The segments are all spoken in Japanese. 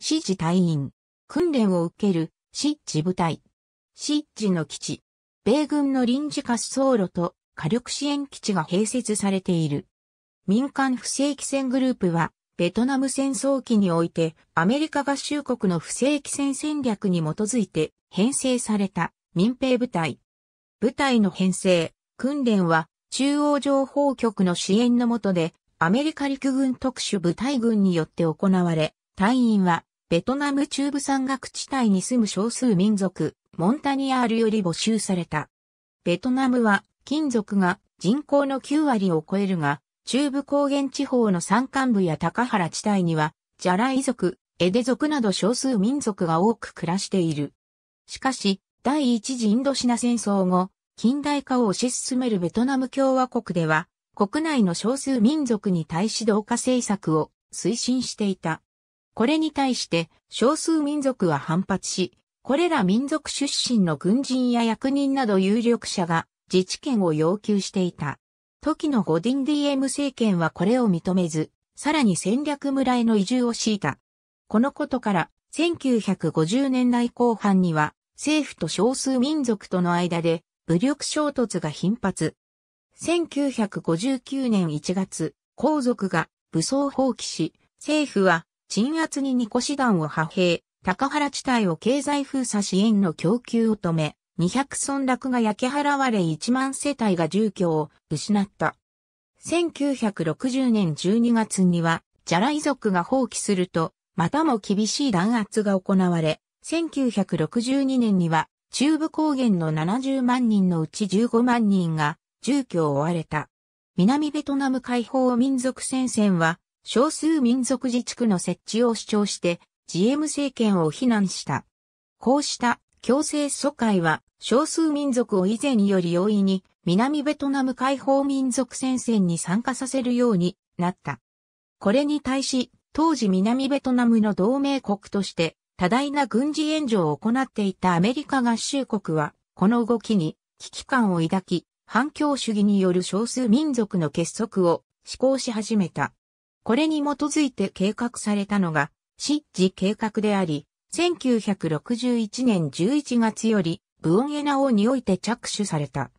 指示隊員。訓練を受ける、指示部隊。指示の基地。米軍の臨時滑走路と火力支援基地が併設されている。民間不正規戦グループは、ベトナム戦争期において、アメリカ合衆国の不正規戦戦略に基づいて編成された民兵部隊。部隊の編成、訓練は中央情報局の支援のもとで、アメリカ陸軍特殊部隊軍によって行われ、隊員はベトナム中部山岳地帯に住む少数民族、モンタニアールより募集された。ベトナムは金属が人口の9割を超えるが、中部高原地方の山間部や高原地帯には、ジャライ族、エデ族など少数民族が多く暮らしている。しかし、第一次インドシナ戦争後、近代化を推し進めるベトナム共和国では、国内の少数民族に対し同化政策を推進していた。これに対して少数民族は反発し、これら民族出身の軍人や役人など有力者が自治権を要求していた。時のゴディン DM 政権はこれを認めず、さらに戦略村への移住を強いた。このことから、1950年代後半には、政府と少数民族との間で、武力衝突が頻発。1959年1月、皇族が武装放棄し、政府は鎮圧にニ個師団を派兵、高原地帯を経済封鎖支援の供給を止め、200村落が焼け払われ1万世帯が住居を失った。1960年12月には、ジャライ族が放棄すると、またも厳しい弾圧が行われ、1962年には、中部高原の70万人のうち15万人が住居を追われた。南ベトナム解放民族戦線は少数民族自治区の設置を主張して、gm 政権を非難した。こうした強制疎開は、少数民族を以前より容易に、南ベトナム解放民族戦線に参加させるようになった。これに対し、当時南ベトナムの同盟国として、多大な軍事援助を行っていたアメリカ合衆国は、この動きに危機感を抱き、反共主義による少数民族の結束を施行し始めた。これに基づいて計画されたのが、湿地計画であり、1961年11月より、ブオンエナ王において着手された。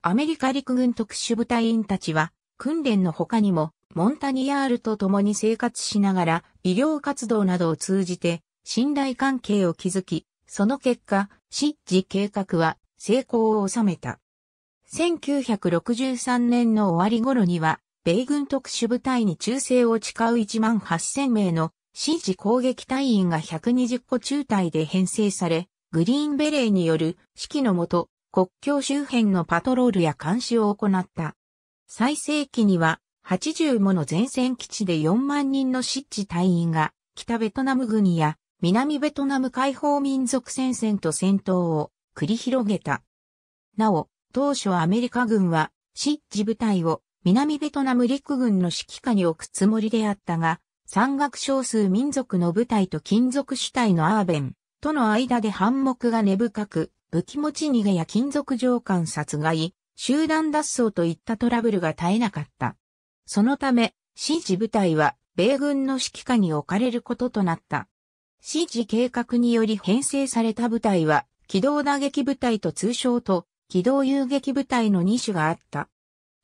アメリカ陸軍特殊部隊員たちは、訓練の他にも、モンタニヤールと共に生活しながら、医療活動などを通じて、信頼関係を築き、その結果、湿地計画は成功を収めた。1963年の終わり頃には、米軍特殊部隊に忠誠を誓う1万8000名の新示攻撃隊員が120個中隊で編成され、グリーンベレーによる指揮のもと、国境周辺のパトロールや監視を行った。最盛期には80もの前線基地で4万人の湿地隊員が北ベトナム軍や南ベトナム解放民族戦線と戦闘を繰り広げた。なお、当初アメリカ軍は湿地部隊を南ベトナム陸軍の指揮下に置くつもりであったが、山岳少数民族の部隊と金属主体のアーベンとの間で反目が根深く、武器持ち逃げや金属上官殺害、集団脱走といったトラブルが絶えなかった。そのため、シー部隊は米軍の指揮下に置かれることとなった。シー計画により編成された部隊は、機動打撃部隊と通称と、機動遊撃部隊の2種があった。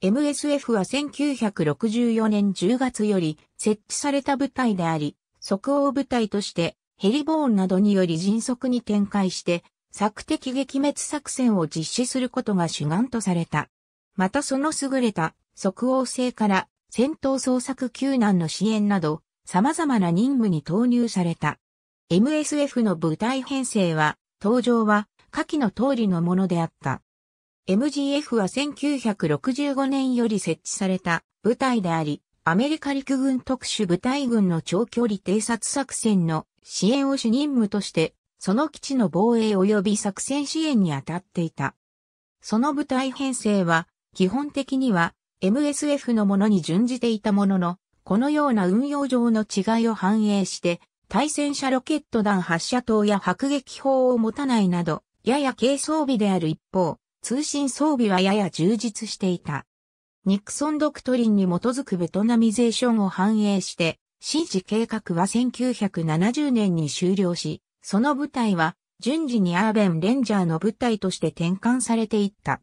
MSF は1964年10月より設置された部隊であり、即応部隊としてヘリボーンなどにより迅速に展開して、策的撃滅作戦を実施することが主眼とされた。またその優れた即応性から戦闘捜索救難の支援など様々な任務に投入された。MSF の部隊編成は、登場は下記の通りのものであった。MGF は1965年より設置された部隊であり、アメリカ陸軍特殊部隊軍の長距離偵察作戦の支援を主任務として、その基地の防衛及び作戦支援に当たっていた。その部隊編成は、基本的には MSF のものに準じていたものの、このような運用上の違いを反映して、対戦車ロケット弾発射塔や迫撃砲を持たないなど、やや軽装備である一方、通信装備はやや充実していた。ニクソンドクトリンに基づくベトナミゼーションを反映して、新次計画は1970年に終了し、その部隊は順次にアーベンレンジャーの部隊として転換されていった。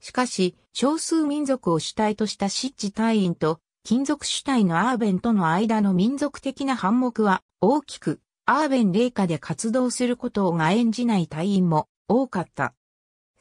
しかし、少数民族を主体としたシッチ隊員と、金属主体のアーベンとの間の民族的な反目は大きく、アーベン霊下で活動することをが演じない隊員も多かった。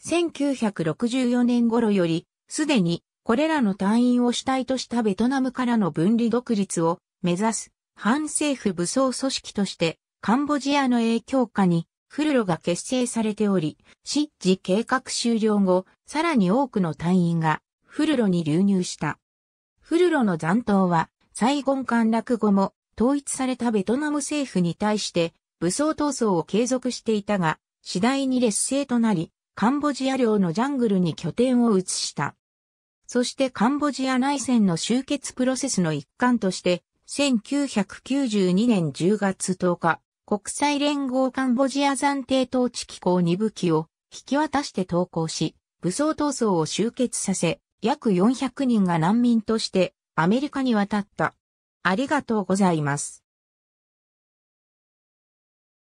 1964年頃より、すでにこれらの隊員を主体としたベトナムからの分離独立を目指す反政府武装組織としてカンボジアの影響下にフルロが結成されており、執事計画終了後、さらに多くの隊員がフルロに流入した。フルロの残党は、サイゴン陥落後も統一されたベトナム政府に対して武装闘争を継続していたが、次第に劣勢となり、カンボジア領のジャングルに拠点を移した。そしてカンボジア内戦の終結プロセスの一環として、1992年10月10日、国際連合カンボジア暫定統治機構2武器を引き渡して投降し、武装闘争を終結させ、約400人が難民としてアメリカに渡った。ありがとうございます。